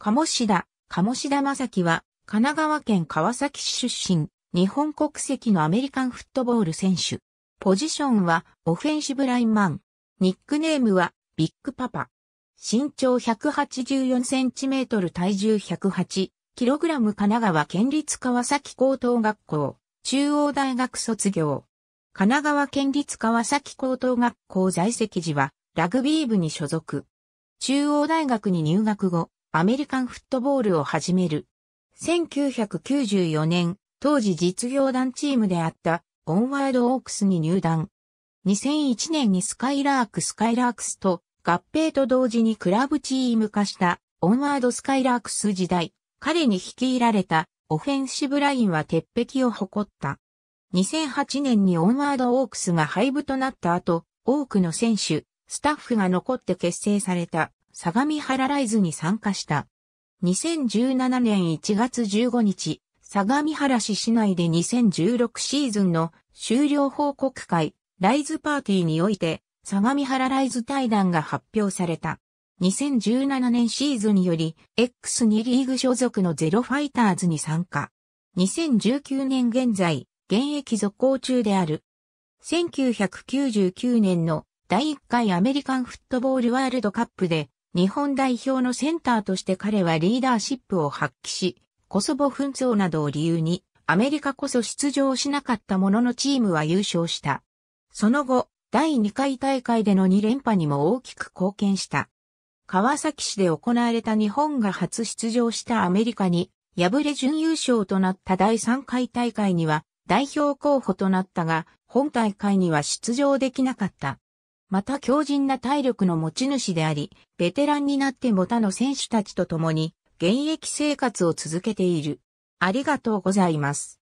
鴨志田、鴨志田正樹は、神奈川県川崎市出身、日本国籍のアメリカンフットボール選手。ポジションは、オフェンシブラインマン。ニックネームは、ビッグパパ。身長184センチメートル体重108キログラム神奈川県立川崎高等学校、中央大学卒業。神奈川県立川崎高等学校在籍時は、ラグビー部に所属。中央大学に入学後、アメリカンフットボールを始める。1994年、当時実業団チームであったオンワードオークスに入団。2001年にスカイラークスカイラークスと合併と同時にクラブチーム化したオンワードスカイラークス時代、彼に率いられたオフェンシブラインは鉄壁を誇った。2008年にオンワードオークスが廃部となった後、多くの選手、スタッフが残って結成された相模原ライズに参加した。2017年1月15日、相模原市市内で2016シーズンの終了報告会、ライズパーティーにおいて、相模原ライズ対談が発表された。2017年シーズンにより、X2 リーグ所属のゼロファイターズに参加。2019年現在、現役続行中である。1999年の第1回アメリカンフットボールワールドカップで日本代表のセンターとして彼はリーダーシップを発揮し、コソボ紛争などを理由に、アメリカこそ出場しなかったもののチームは優勝した。その後、第2回大会での2連覇にも大きく貢献した。川崎市で行われた日本が初出場したアメリカに、敗れ準優勝となった第3回大会には、代表候補となったが、本大会には出場できなかった。また強靭な体力の持ち主であり、ベテランになっても他の選手たちと共に現役生活を続けている。ありがとうございます。